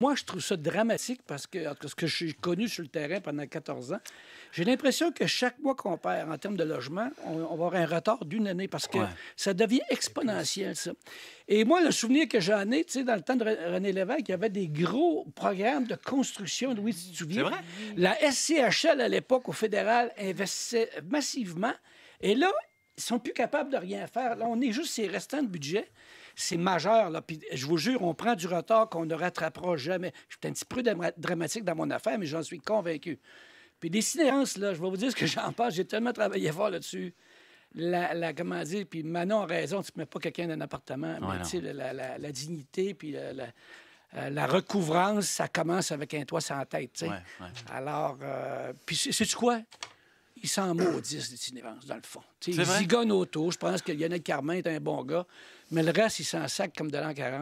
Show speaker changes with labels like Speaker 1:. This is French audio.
Speaker 1: Moi, je trouve ça dramatique parce que, ce que j'ai connu sur le terrain pendant 14 ans, j'ai l'impression que chaque mois qu'on perd en termes de logement, on, va avoir un retard d'une année parce que ça devient exponentiel, ça. Et moi, le souvenir que j'en ai, tu sais, dans le temps de René Lévesque, il y avait des gros programmes de construction, oui, si tu te souviens. Vrai? La SCHL, à l'époque, au fédéral, investissait massivement. Et là, ils sont plus capables de rien faire. Là, on est juste ces restants de budget. C'est majeur, là. Puis, je vous jure, on prend du retard qu'on ne rattrapera jamais. Je suis un petit peu dramatique dans mon affaire, mais j'en suis convaincu. Puis, des cinéances, là, je vais vous dire ce que j'en pense. J'ai tellement travaillé fort là-dessus. La, comment dire, puis Manon a raison, tu ne mets pas quelqu'un dans un appartement, mais tu sais, la, dignité, puis euh, la recouvrance, ça commence avec un toit sans tête. Alors, euh, puis c'est quoi? ils s'en maudissent des dans le fond. Ils zigonnent autour. Je pense que Lionel Carmin est un bon gars, mais le reste, ils s'en sacrent comme de l'an 40.